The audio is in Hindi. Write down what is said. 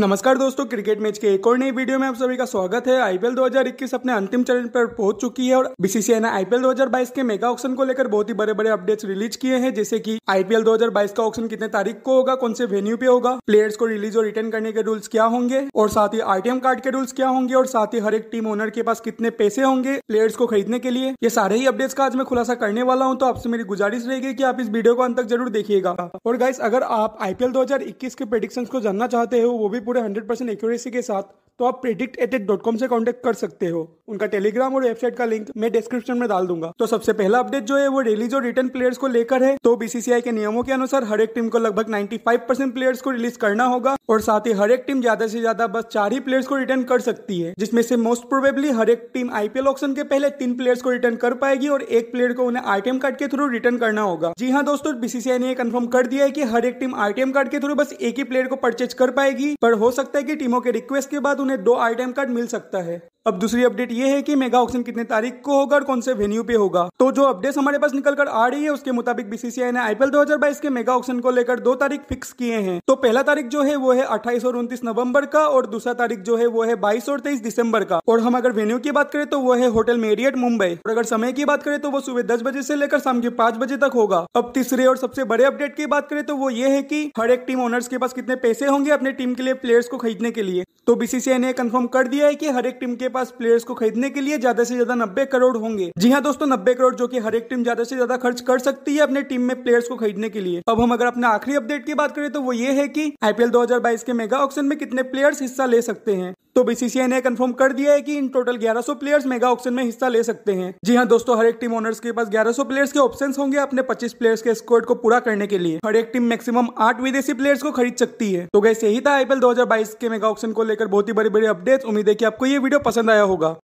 नमस्कार दोस्तों क्रिकेट मैच के एक और नई वीडियो में आप सभी का स्वागत है आईपीएल 2021 अपने अंतिम चरण पर पहुंच चुकी है और बीसीसीआई ने आईपीएल 2022 के मेगा ऑक्शन को लेकर बहुत ही बड़े बड़े अपडेट्स रिलीज किए हैं जैसे कि आईपीएल 2022 का ऑक्शन कितने तारीख को होगा कौन से वेन्यू पे होगा प्लेयर्स को रिलीज और रिटर्न करने के रूल्स क्या होंगे और साथ ही आरटीएम कार्ड के रूल्स क्या होंगे और साथ ही हर एक टीम ओनर के पास कितने पैसे होंगे प्लेयर्स को खरीदने के लिए ये सारे ही अपडेट्स का आज मैं खुलासा करने वाला हूँ तो आपसे मेरी गुजारिश रहेगी की आप इस वीडियो को अंत तक जरूर देखिएगा और गाइस अगर आप आईपीएल दो के प्रेडिक्शन को जानना चाहते हो वो भी पूरे हंड्रेड परसेंट एक्यूरेसी के साथ तो आप predict eight eight dot com से कॉन्टेक्ट कर सकते हो उनका टेलीग्राम और वेबसाइट का लिंक मैं डिस्क्रिप्शन में डाल दूंगा तो सबसे पहला अपडेट जो है वो रिलीज और रिटर्न प्लेयर्स को लेकर है तो बीसीसीआई के नियमों के अनुसार हर एक टीम को लगभग 95 परसेंट प्लेयर्स को रिलीज करना होगा और साथ ही हर एक टीम ज्यादा से ज्यादा बस चार ही प्लेयर्स को रिटर्न कर सकती है जिसमें से मोस्ट प्रोबेबली हर एक टीम आईपीएल ऑप्शन के पहले तीन प्लेयर्स को रिटर्न कर पाएगी और एक प्लेयर को उन्हें आरटीएम कार्ड के थ्रू रिटर्न करना होगा जी हाँ दोस्तों बीसीसीआई ने कंफर्म कर दिया है की हर एक टीम आईटीएम कार्ड के थ्रू बस एक ही प्लेयर को परचेज कर पाएगी पर हो सकता है की टीमों के रिक्वेस्ट के बाद उन्हें दो आइटम कार्ड मिल सकता है अब दूसरी अपडेट ये है कि मेगा ऑक्शन कितने तारीख को होगा और कौन से वेन्यू पे होगा तो जो अपडेट्स हमारे पास निकल कर आ रही है उसके मुताबिक बीसीसीआई ने आईपीएल 2022 के मेगा ऑक्शन को लेकर दो तारीख फिक्स किए हैं तो पहला तारीख जो है वो है अट्ठाईस और उन्तीस नवंबर का और दूसरा तारीख जो है वो है बाईस और तेईस दिसंबर का और हम अगर वेन्यू की बात करें तो वो है होटल मेरियट मुंबई और अगर समय की बात करें तो वो सुबह दस बजे से लेकर शाम के पांच बजे तक होगा अब तीसरे और सबसे बड़े अपडेट की बात करें तो वो ये है की हर एक टीम ओनर्स के पास कितने पैसे होंगे अपने टीम के लिए प्लेयर्स को खरीदने के लिए तो बीसीसीआई ने कंफर्म कर दिया है की हर एक टीम के पास प्लेयर्स को खरीदने के लिए ज्यादा से ज्यादा नब्बे करोड़ होंगे जी हाँ दोस्तों नब्बे करोड़ जो की हर एक टीम ज्यादा से ज्यादा खर्च कर सकती है अपने टीम में प्लेयर्स को खरीदने के लिए अब हम अगर अपने आखिरी अपडेट की बात करें तो वो ये है की आईपीएल दो के मेगा ऑक्शन में कितने प्लेयर्स हिस्सा ले सकते हैं तो बीसीसीआई ने कंफर्म कर दिया है कि इन टोटल 1100 प्लेयर्स मेगा ऑक्शन में हिस्सा ले सकते हैं जी हाँ दोस्तों हर एक टीम ओनर्स के पास 1100 प्लेयर्स के ऑप्शंस होंगे अपने 25 प्लेयर्स के स्क्वाड को पूरा करने के लिए हर एक टीम मैक्सिमम आठ विदेशी प्लेयर्स को खरीद सकती है तो वैसे ही था आईपीएल दो के मेगा ऑप्शन को लेकर बहुत ही बड़ी बड़ी अपडेट्स उम्मीद है की आपको ये वीडियो पसंद आया होगा